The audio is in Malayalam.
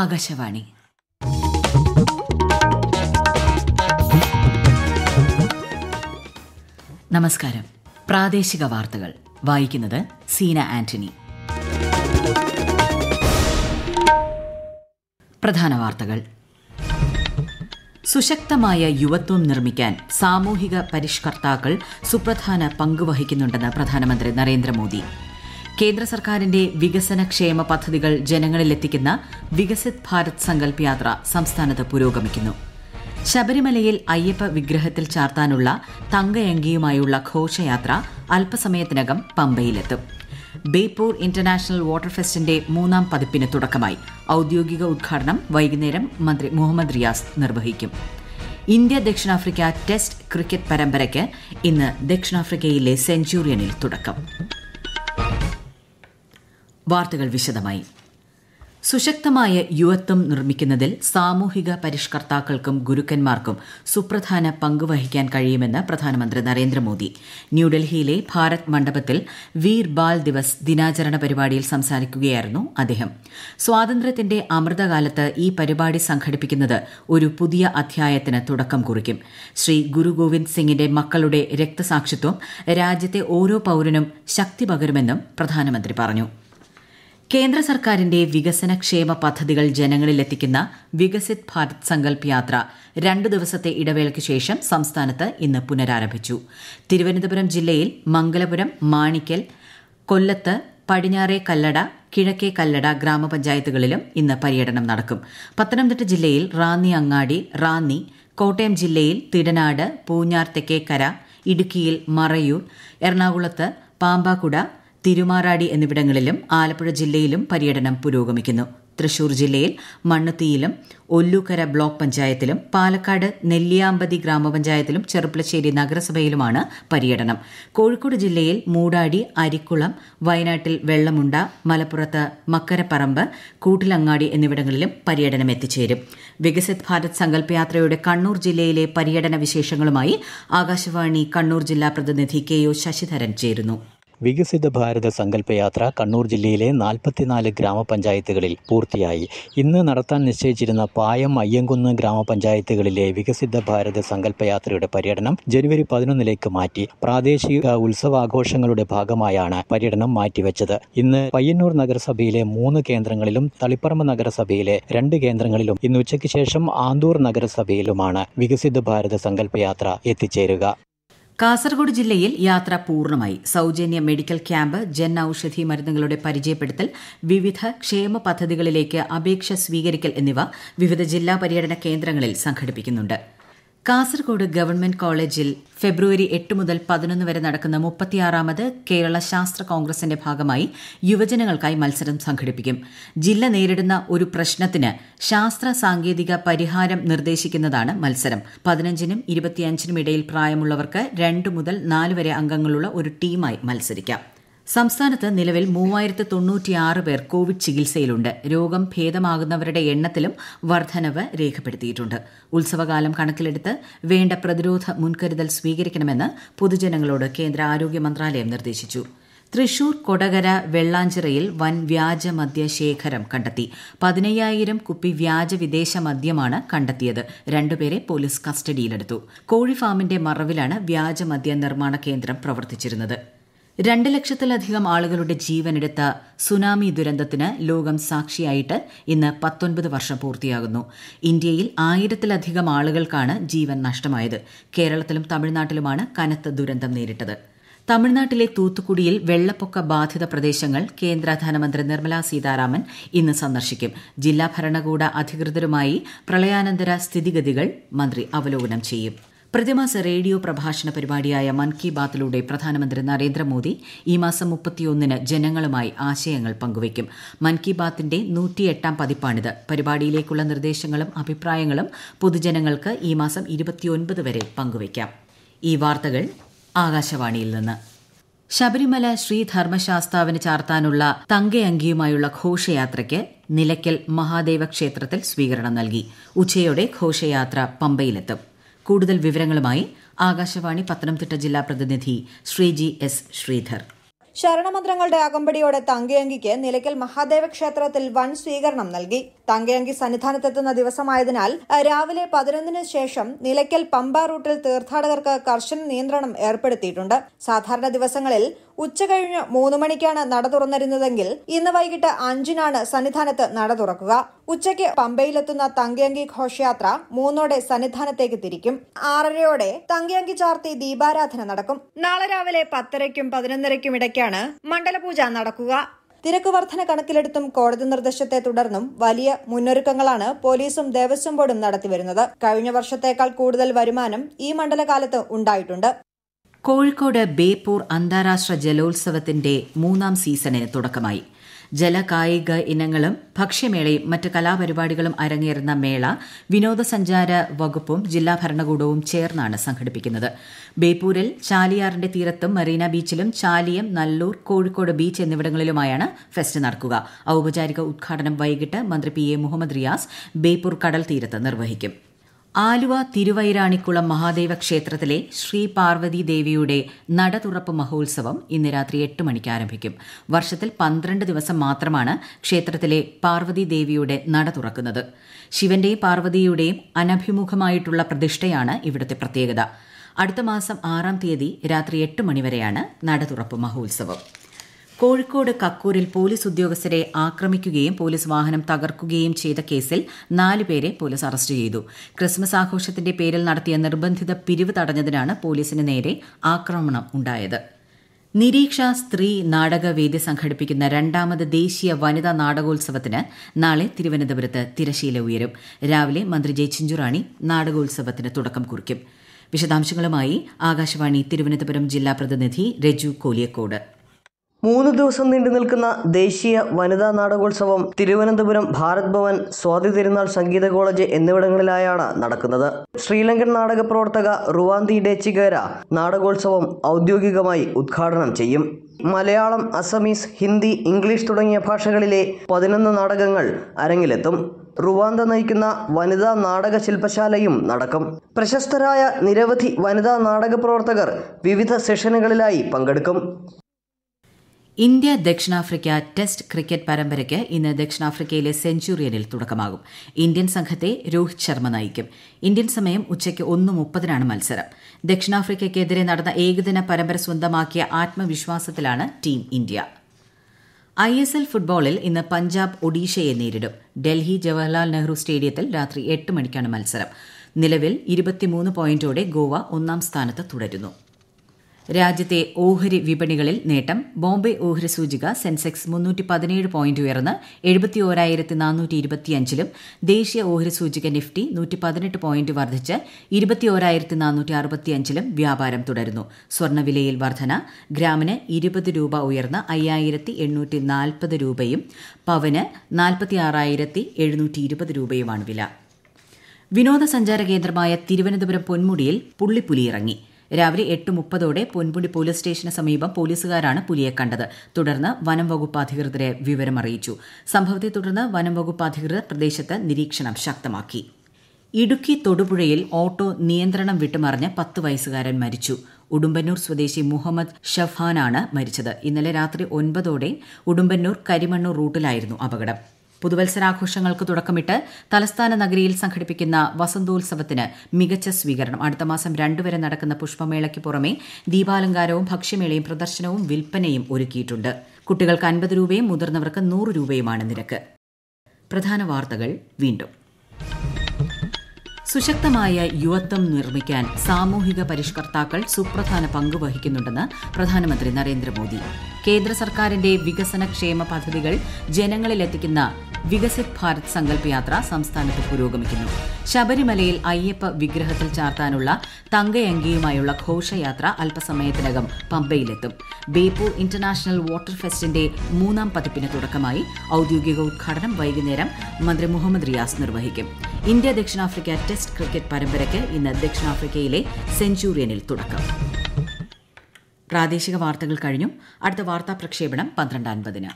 ആകാശവാണി നമസ്കാരം പ്രാദേശിക വാർത്തകൾ വായിക്കുന്നത് സീന ആന്റണി പ്രധാന വാർത്തകൾ സുശക്തമായ യുവത്വം നിർമ്മിക്കാൻ സാമൂഹിക പരിഷ്കർത്താക്കൾ സുപ്രധാന പങ്കുവഹിക്കുന്നുണ്ടെന്ന് പ്രധാനമന്ത്രി നരേന്ദ്രമോദി കേന്ദ്ര സർക്കാരിന്റെ വികസന ക്ഷേമ പദ്ധതികൾ ജനങ്ങളിലെത്തിക്കുന്ന വികസിത് ഭാരത് സങ്കല്പ് യാത്ര സംസ്ഥാനത്ത് പുരോഗമിക്കുന്നു ശബരിമലയിൽ അയ്യപ്പ വിഗ്രഹത്തിൽ ചാർത്താനുള്ള തങ്കയങ്കിയുമായുള്ള ഘോഷയാത്ര അല്പസമയത്തിനകം പമ്പയിലെത്തും ബേപ്പൂർ ഇന്റർനാഷണൽ വാട്ടർ ഫെസ്റ്റിന്റെ മൂന്നാം പതിപ്പിന് തുടക്കമായി ഔദ്യോഗിക ഉദ്ഘാടനം വൈകുന്നേരം മന്ത്രി മുഹമ്മദ് റിയാസ് നിർവഹിക്കും ഇന്ത്യ ദക്ഷിണാഫ്രിക്ക ടെസ്റ്റ് ക്രിക്കറ്റ് പരമ്പരയ്ക്ക് ഇന്ന് ദക്ഷിണാഫ്രിക്കയിലെ സെഞ്ചുറിയനിൽ തുടക്കം വാർത്തകൾ വിശദമായി സുശക്തമായ യുവത്വം നിർമ്മിക്കുന്നതിൽ സാമൂഹിക പരിഷ്കർത്താക്കൾക്കും ഗുരുക്കന്മാർക്കും സുപ്രധാന പങ്ക് വഹിക്കാൻ കഴിയുമെന്ന് പ്രധാനമന്ത്രി നരേന്ദ്രമോദി ന്യൂഡൽഹിയിലെ ഭാരത് മണ്ഡപത്തിൽ വീർ ബാൽ ദിവസ് ദിനാചരണ പരിപാടിയിൽ സംസാരിക്കുകയായിരുന്നു അദ്ദേഹം സ്വാതന്ത്ര്യത്തിന്റെ അമൃതകാലത്ത് ഈ പരിപാടി സംഘടിപ്പിക്കുന്നത് ഒരു പുതിയ അധ്യായത്തിന് തുടക്കം കുറിക്കും ശ്രീ ഗുരു ഗോവിന്ദ് സിംഗിന്റെ മക്കളുടെ രക്തസാക്ഷിത്വം രാജ്യത്തെ ഓരോ പൌരനും ശക്തി പകരുമെന്നും പ്രധാനമന്ത്രി പറഞ്ഞു കേന്ദ്ര സർക്കാരിന്റെ വികസന ക്ഷേമ പദ്ധതികൾ ജനങ്ങളിലെത്തിക്കുന്ന വികസിത് ഭാരത് സങ്കല്പ് യാത്ര രണ്ടു ദിവസത്തെ ഇടവേളയ്ക്ക് ശേഷം സംസ്ഥാനത്ത് ഇന്ന് പുനരാരംഭിച്ചു തിരുവനന്തപുരം ജില്ലയിൽ മംഗലപുരം മാണിക്കൽ കൊല്ലത്ത് പടിഞ്ഞാറെ കല്ലട കിഴക്കേ കല്ലട ഗ്രാമപഞ്ചായത്തുകളിലും ഇന്ന് പര്യടനം നടക്കും പത്തനംതിട്ട ജില്ലയിൽ റാന്നി അങ്ങാടി റാന്നി കോട്ടയം ജില്ലയിൽ തിടനാട് പൂഞ്ഞാർ തെക്കേക്കര ഇടുക്കിയിൽ മറയൂർ എറണാകുളത്ത് പാമ്പാക്കുട തിരുമാറാടി എന്നിവിടങ്ങളിലും ആലപ്പുഴ ജില്ലയിലും പര്യടനം പുരോഗമിക്കുന്നു തൃശൂർ ജില്ലയിൽ മണ്ണുത്തിയിലും ഒല്ലൂക്കര ബ്ലോക്ക് പഞ്ചായത്തിലും പാലക്കാട് നെല്ലിയാമ്പതി ഗ്രാമപഞ്ചായത്തിലും ചെറുപ്പളശ്ശേരി നഗരസഭയിലുമാണ് പര്യടനം കോഴിക്കോട് ജില്ലയിൽ മൂടാടി അരിക്കുളം വയനാട്ടിൽ വെള്ളമുണ്ട മലപ്പുറത്ത് മക്കരപ്പറമ്പ് കൂട്ടിലങ്ങാടി എന്നിവിടങ്ങളിലും പര്യടനം എത്തിച്ചേരും വികസിത് ഭാരത് സങ്കല്പയാത്രയുടെ കണ്ണൂർ ജില്ലയിലെ പര്യടന വിശേഷങ്ങളുമായി ആകാശവാണി കണ്ണൂർ ജില്ലാ പ്രതിനിധി കെ ഒ ശശിധരൻ ചേരുന്നു വികസിത ഭാരത സങ്കല്പയാത്ര കണ്ണൂർ ജില്ലയിലെ നാൽപ്പത്തിനാല് ഗ്രാമപഞ്ചായത്തുകളിൽ പൂർത്തിയായി ഇന്ന് നടത്താൻ നിശ്ചയിച്ചിരുന്ന പായം അയ്യങ്കുന്ന് ഗ്രാമപഞ്ചായത്തുകളിലെ വികസിത ഭാരത സങ്കല്പയാത്രയുടെ പര്യടനം ജനുവരി പതിനൊന്നിലേക്ക് മാറ്റി പ്രാദേശിക ഉത്സവാഘോഷങ്ങളുടെ ഭാഗമായാണ് പര്യടനം മാറ്റിവെച്ചത് ഇന്ന് പയ്യന്നൂർ നഗരസഭയിലെ മൂന്ന് കേന്ദ്രങ്ങളിലും തളിപ്പറമ്പ് നഗരസഭയിലെ രണ്ട് കേന്ദ്രങ്ങളിലും ഇന്ന് ഉച്ചയ്ക്ക് ശേഷം ആന്തൂർ നഗരസഭയിലുമാണ് വികസിത ഭാരത സങ്കല്പയാത്ര എത്തിച്ചേരുക കാസർഗോഡ് ജില്ലയിൽ യാത്ര പൂർണ്ണമായി സൌജന്യ മെഡിക്കൽ ക്യാമ്പ് ജൻ ഔഷധി മരുന്നുകളുടെ പരിചയപ്പെടുത്തൽ വിവിധ ക്ഷേമ പദ്ധതികളിലേക്ക് അപേക്ഷ സ്വീകരിക്കൽ എന്നിവ വിവിധ ജില്ലാ പര്യടന കേന്ദ്രങ്ങളിൽ സംഘടിപ്പിക്കുന്നു് കാസർഗോഡ് ഗവൺമെന്റ് കോളേജിൽ ഫെബ്രുവരി എട്ട് മുതൽ പതിനൊന്ന് വരെ നടക്കുന്ന മുപ്പത്തിയാറാമത് കേരള ശാസ്ത്ര കോൺഗ്രസിന്റെ ഭാഗമായി യുവജനങ്ങൾക്കായി മത്സരം സംഘടിപ്പിക്കും ജില്ല നേരിടുന്ന ഒരു പ്രശ്നത്തിന് ശാസ്ത്ര സാങ്കേതിക പരിഹാരം നിർദ്ദേശിക്കുന്നതാണ് മത്സരം പതിനഞ്ചിനും ഇരുപത്തിയഞ്ചിനും ഇടയിൽ പ്രായമുള്ളവർക്ക് രണ്ട് മുതൽ നാല് വരെ അംഗങ്ങളുള്ള ഒരു ടീമായി മത്സരിക്കാം സംസ്ഥാനത്ത് നിലവിൽ മൂവായിരത്തി തൊണ്ണൂറ്റിയാറ് പേർ കോവിഡ് ചികിത്സയിലുണ്ട് രോഗം ഭേദമാകുന്നവരുടെ എണ്ണത്തിലും വർധനവ് രേഖപ്പെടുത്തിയിട്ടുണ്ട് ഉത്സവകാലം കണക്കിലെടുത്ത് വേണ്ട പ്രതിരോധ മുൻകരുതൽ സ്വീകരിക്കണമെന്ന് പൊതുജനങ്ങളോട് കേന്ദ്ര ആരോഗ്യ മന്ത്രാലയം നിർദ്ദേശിച്ചു തൃശൂർ കൊടകര വെള്ളാഞ്ചിറയിൽ വൻ വ്യാജ മദ്യ ശേഖരം കണ്ടെത്തി പതിനയ്യായിരം കുപ്പി വ്യാജ വിദേശ മദ്യമാണ് കണ്ടെത്തിയത് രണ്ടുപേരെ പോലീസ് കസ്റ്റഡിയിലെടുത്തു കോഴിഫാമിന്റെ മറവിലാണ് വ്യാജ മദ്യ നിർമ്മാണ കേന്ദ്രം പ്രവർത്തിച്ചിരുന്നത് രണ്ട് ലക്ഷത്തിലധികം ആളുകളുടെ ജീവനെടുത്ത സുനാമി ദുരന്തത്തിന് ലോകം സാക്ഷിയായിട്ട് ഇന്ന് പത്തൊൻപത് വർഷം പൂർത്തിയാകുന്നു ഇന്ത്യയിൽ ആയിരത്തിലധികം ആളുകൾക്കാണ് ജീവൻ നഷ്ടമായത് കേരളത്തിലും തമിഴ്നാട്ടിലുമാണ് കനത്ത ദുരന്തം നേരിട്ടത് തമിഴ്നാട്ടിലെ തൂത്തുക്കുടിയിൽ വെള്ളപ്പൊക്ക ബാധിത പ്രദേശങ്ങൾ കേന്ദ്ര ധനമന്ത്രി നിർമ്മലാ സീതാരാമൻ ഇന്ന് സന്ദർശിക്കും ജില്ലാ ഭരണകൂട അധികൃതരുമായി പ്രളയാനന്തര സ്ഥിതിഗതികൾ മന്ത്രി അവലോകനം ചെയ്യും പ്രതിമാസ റേഡിയോ പ്രഭാഷണ പരിപാടിയായ മൻ കി ബാത്തിലൂടെ പ്രധാനമന്ത്രി നരേന്ദ്രമോദി ഈ മാസം മുപ്പത്തിയൊന്നിന് ജനങ്ങളുമായി ആശയങ്ങൾ പങ്കുവയ്ക്കും മൻ കി ബാത്തിന്റെ നൂറ്റിയെട്ടാം പതിപ്പാണിത് പരിപാടിയിലേക്കുള്ള നിർദ്ദേശങ്ങളും അഭിപ്രായങ്ങളും പൊതുജനങ്ങൾക്ക് ഈ മാസം ഇരുപത്തിയൊൻപത് വരെ പങ്കുവയ്ക്കാം ഈ വാർത്തകൾ ആകാശവാണിയിൽ നിന്ന് ശബരിമല ശ്രീ ചാർത്താനുള്ള തങ്കയങ്കിയുമായുള്ള ഘോഷയാത്രയ്ക്ക് നിലയ്ക്കൽ മഹാദേവ ക്ഷേത്രത്തിൽ സ്വീകരണം നൽകി ഉച്ചയോടെ ഘോഷയാത്ര പമ്പയിലെത്തും കൂടുതൽ വിവരങ്ങളുമായി ആകാശവാണി പത്തനംതിട്ട ജില്ലാ പ്രതിനിധി ശ്രീജി എസ് ശ്രീധർ ശരണമന്ത്രങ്ങളുടെ അകമ്പടിയോടെ തങ്കയങ്കിക്ക് നിലയ്ക്കൽ മഹാദേവ ക്ഷേത്രത്തിൽ വൻ സ്വീകരണം നൽകി തങ്കയങ്കി സന്നിധാനത്തെത്തുന്ന ദിവസമായതിനാൽ രാവിലെ പതിനൊന്നിന് ശേഷം നിലയ്ക്കൽ പമ്പ റൂട്ടിൽ തീർത്ഥാടകർക്ക് കർശന നിയന്ത്രണം ഏർപ്പെടുത്തിയിട്ടുണ്ട് സാധാരണ ദിവസങ്ങളിൽ ഉച്ചകഴിഞ്ഞ് മൂന്ന് മണിക്കാണ് നട തുറന്നിരുന്നതെങ്കിൽ ഇന്ന് വൈകിട്ട് അഞ്ചിനാണ് സന്നിധാനത്ത് നട തുറക്കുക ഉച്ചയ്ക്ക് പമ്പയിലെത്തുന്ന തങ്കയങ്കി ഘോഷയാത്ര മൂന്നോടെ സന്നിധാനത്തേക്ക് തിരിക്കും ആറരയോടെ തങ്കയങ്കി ചാർത്തി ദീപാരാധന നടക്കും നാളെ രാവിലെ പത്തരയ്ക്കും പതിനൊന്നരയ്ക്കും ഇടയ്ക്കാണ് മണ്ഡലപൂജ നടക്കുക തിരക്ക് വർധന കണക്കിലെടുത്തും കോടതി നിർദ്ദേശത്തെ തുടർന്നും വലിയ മുന്നൊരുക്കങ്ങളാണ് പോലീസും ദേവസ്വം ബോർഡും നടത്തിവരുന്നത് കഴിഞ്ഞ വർഷത്തേക്കാൾ കൂടുതൽ വരുമാനം ഈ മണ്ഡലകാലത്ത് ഉണ്ടായിട്ടുണ്ട് കോഴിക്കോട് ബേപ്പൂർ അന്താരാഷ്ട്ര ജലോത്സവത്തിന്റെ മൂന്നാം സീസണിന് തുടക്കമായി ജലകായിക ഇനങ്ങളും ഭക്ഷ്യമേളയും മറ്റ് കലാപരിപാടികളും അരങ്ങേറുന്ന മേള വിനോദസഞ്ചാര വകുപ്പും ജില്ലാ ഭരണകൂടവും ചേർന്നാണ് സംഘടിപ്പിക്കുന്നത് ബേപ്പൂരിൽ ചാലിയാറിന്റെ തീരത്തും മറീന ബീച്ചിലും ചാലിയം നല്ലൂർ കോഴിക്കോട് ബീച്ച് എന്നിവിടങ്ങളിലുമായാണ് ഫെസ്റ്റ് നടക്കുക ഔപചാരിക ഉദ്ഘാടനം വൈകിട്ട് മന്ത്രി പി എ മുഹമ്മദ് റിയാസ് ബേപ്പൂർ കടൽ തീരത്ത് നിർവഹിക്കും ആലുവ തിരുവൈരാണിക്കുളം മഹാദേവ ക്ഷേത്രത്തിലെ ശ്രീ പാർവതി ദേവിയുടെ നട തുറപ്പ് മഹോത്സവം ഇന്ന് രാത്രി എട്ട് മണിക്ക് ആരംഭിക്കും വർഷത്തിൽ പന്ത്രണ്ട് ദിവസം മാത്രമാണ് ക്ഷേത്രത്തിലെ പാർവതി ദേവിയുടെ നട തുറക്കുന്നത് ശിവന്റെയും പാർവതിയുടെയും അനഭിമുഖമായിട്ടുള്ള പ്രതിഷ്ഠയാണ് ഇവിടുത്തെ പ്രത്യേകത അടുത്ത മാസം ആറാം തീയതി രാത്രി എട്ട് മണിവരെയാണ് നട തുറപ്പ് മഹോത്സവം കോഴിക്കോട് കക്കൂരിൽ പോലീസ് ഉദ്യോഗസ്ഥരെ ആക്രമിക്കുകയും പോലീസ് വാഹനം തകർക്കുകയും ചെയ്ത കേസിൽ നാലുപേരെ പോലീസ് അറസ്റ്റ് ചെയ്തു ക്രിസ്മസ് ആഘോഷത്തിന്റെ പേരിൽ നടത്തിയ നിർബന്ധിത പിരിവ് തടഞ്ഞതിനാണ് പോലീസിന് നേരെ ആക്രമണം ഉണ്ടായത് നിരീക്ഷ സ്ത്രീ നാടകവേദി സംഘടിപ്പിക്കുന്ന രണ്ടാമത് ദേശീയ വനിതാ നാടകോത്സവത്തിന് നാളെ തിരുവനന്തപുരത്ത് തിരശീല ഉയരും രാവിലെ മന്ത്രി ജെ ചിഞ്ചുറാണി നാടകോത്സവത്തിന് തുടക്കം കുറിക്കും വിശദാംശങ്ങളുമായി ആകാശവാണി തിരുവനന്തപുരം ജില്ലാ പ്രതിനിധി രജു കോലിയക്കോട് മൂന്ന് ദിവസം നീണ്ടു നിൽക്കുന്ന ദേശീയ വനിതാ നാടകോത്സവം തിരുവനന്തപുരം ഭാരത് ഭവൻ സ്വാതി തിരുനാൾ സംഗീത കോളേജ് എന്നിവിടങ്ങളിലായാണ് നടക്കുന്നത് ശ്രീലങ്കൻ നാടക പ്രവർത്തക റുവാന്തി ഡേച്ചിഗേര നാടകോത്സവം ഔദ്യോഗികമായി ഉദ്ഘാടനം ചെയ്യും മലയാളം അസമീസ് ഹിന്ദി ഇംഗ്ലീഷ് തുടങ്ങിയ ഭാഷകളിലെ പതിനൊന്ന് നാടകങ്ങൾ അരങ്ങിലെത്തും റുവാന്ത നയിക്കുന്ന വനിതാ നാടക ശില്പശാലയും നടക്കും പ്രശസ്തരായ നിരവധി വനിതാ നാടക പ്രവർത്തകർ വിവിധ സെഷനുകളിലായി പങ്കെടുക്കും ഇന്ത്യ ദക്ഷിണാഫ്രിക്ക ടെസ്റ്റ് ക്രിക്കറ്റ് പരമ്പരയ്ക്ക് ഇന്ന് ദക്ഷിണാഫ്രിക്കയിലെ സെഞ്ചുറിയനിൽ തുടക്കമാകും ഇന്ത്യൻ സംഘത്തെ രോഹിത് ശർമ്മ നയിക്കും ഇന്ത്യൻ സമയം ഉച്ചയ്ക്ക് ഒന്ന് മുപ്പതിനാണ് മത്സരം ദക്ഷിണാഫ്രിക്കയ്ക്കെതിരെ നടന്ന ഏകദിന പരമ്പര സ്വന്തമാക്കിയ ആത്മവിശ്വാസത്തിലാണ് team India I S L ഫുട്ബോളിൽ ഇന്ന് പഞ്ചാബ് ഒഡീഷയെ നേരിടും ഡൽഹി ജവഹർലാൽ നെഹ്റു സ്റ്റേഡിയത്തിൽ രാത്രി എട്ട് മണിക്കാണ് മത്സരം നിലവിൽ ഇരുപത്തിമൂന്ന് പോയിന്റോടെ ഗോവ ഒന്നാം സ്ഥാനത്ത് തുടരുന്നു രാജ്യത്തെ ഓഹരി വിപണികളിൽ നേട്ടം ബോംബെ ഓഹരി സൂചിക സെൻസെക്സ് മുന്നൂറ്റി പതിനേഴ് പോയിന്റ് ഉയർന്ന് എഴുപത്തിയോരായിരത്തി നാനൂറ്റി ഇരുപത്തിയഞ്ചിലും ദേശീയ ഓഹരി സൂചിക നിഫ്റ്റി നൂറ്റി പതിനെട്ട് പോയിന്റ് വർദ്ധിച്ച് ഇരുപത്തിയോരായിരത്തി നാനൂറ്റി അറുപത്തിയഞ്ചിലും വ്യാപാരം തുടരുന്നു സ്വർണ്ണവിലയിൽ വർധന ഗ്രാമിന് ഇരുപത് രൂപ ഉയർന്ന് അയ്യായിരത്തി എണ്ണൂറ്റി നാൽപ്പത് രൂപയും പവന് നാൽപ്പത്തി രൂപയുമാണ് വില വിനോദസഞ്ചാര കേന്ദ്രമായ തിരുവനന്തപുരം പൊന്മുടിയിൽ പുള്ളിപ്പുലിയിറങ്ങി ഇറങ്ങി രാവിലെ എട്ട് മുപ്പതോടെ പൊൻപുടി പോലീസ് സ്റ്റേഷന് സമീപം പോലീസുകാരാണ് പുലിയെ കണ്ടത് തുടർന്ന് വനം വകുപ്പ് അധികൃതരെ വിവരമറിയിച്ചു സംഭവത്തെ തുടർന്ന് വനം വകുപ്പ് അധികൃതർ പ്രദേശത്ത് നിരീക്ഷണം ശക്തമാക്കി ഇടുക്കി തൊടുപുഴയിൽ ഓട്ടോ നിയന്ത്രണം വിട്ടുമറിഞ്ഞ് പത്ത് വയസ്സുകാരൻ മരിച്ചു ഉടുമ്പന്നൂർ സ്വദേശി മുഹമ്മദ് ഷഫാനാണ് മരിച്ചത് ഇന്നലെ രാത്രി ഒൻപതോടെ ഉടുമ്പന്നൂർ കരിമണ്ണൂർ റൂട്ടിലായിരുന്നു അപകടം പുതുവത്സരാഘോഷങ്ങൾക്ക് തുടക്കമിട്ട് തലസ്ഥാന നഗരിയിൽ സംഘടിപ്പിക്കുന്ന വസന്തോത്സവത്തിന് മികച്ച സ്വീകരണം അടുത്തമാസം രണ്ട് വരെ നടക്കുന്ന പുഷ്പമേളയ്ക്ക് പുറമെ ദീപാലങ്കാരവും ഭക്ഷ്യമേളയും പ്രദർശനവും വിൽപ്പനയും ഒരുക്കിയിട്ടുണ്ട് കുട്ടികൾക്ക് അൻപത് രൂപയും മുതിർന്നവർക്ക് നൂറ് രൂപയുമാണ് നിരക്ക് പ്രധാന വാർത്തകൾ വീണ്ടും സുശക്തമായ യുവത്വം നിർമ്മിക്കാൻ സാമൂഹിക പരിഷ്കർത്താക്കൾ സുപ്രധാന പങ്ക് വഹിക്കുന്നുണ്ടെന്ന് പ്രധാനമന്ത്രി നരേന്ദ്രമോദി കേന്ദ്ര സർക്കാരിന്റെ വികസന ക്ഷേമ പദ്ധതികൾ ജനങ്ങളിലെത്തിക്കുന്ന വികസിത് ഭാരത് സങ്കല്പ് യാത്ര സംസ്ഥാനത്ത് പുരോഗമിക്കുന്നു ശബരിമലയിൽ അയ്യപ്പ വിഗ്രഹത്തിൽ ചാർത്താനുള്ള തങ്കയങ്കിയുമായുള്ള ഘോഷയാത്ര അല്പസമയത്തിനകം പമ്പയിലെത്തും ബേപ്പൂർ ഇന്റർനാഷണൽ വാട്ടർ ഫെസ്റ്റിന്റെ മൂന്നാം പതിപ്പിന് തുടക്കമായി ഔദ്യോഗിക ഉദ്ഘാടനം വൈകുന്നേരം മന്ത്രി മുഹമ്മദ് റിയാസ് നിർവഹിക്കും ഇന്ത്യ ദക്ഷിണാഫ്രിക്ക ടെസ്റ്റ് ക്രിക്കറ്റ് പരമ്പരയ്ക്ക് ഇന്ന് ദക്ഷിണാഫ്രിക്കയിലെ സെഞ്ചൂറിയനിൽ തുടക്കം പ്രാദേശിക വാർത്തകൾ കഴിഞ്ഞു അടുത്ത വാർത്താ പ്രക്ഷേപണം പന്ത്രണ്ട് അൻപതിന്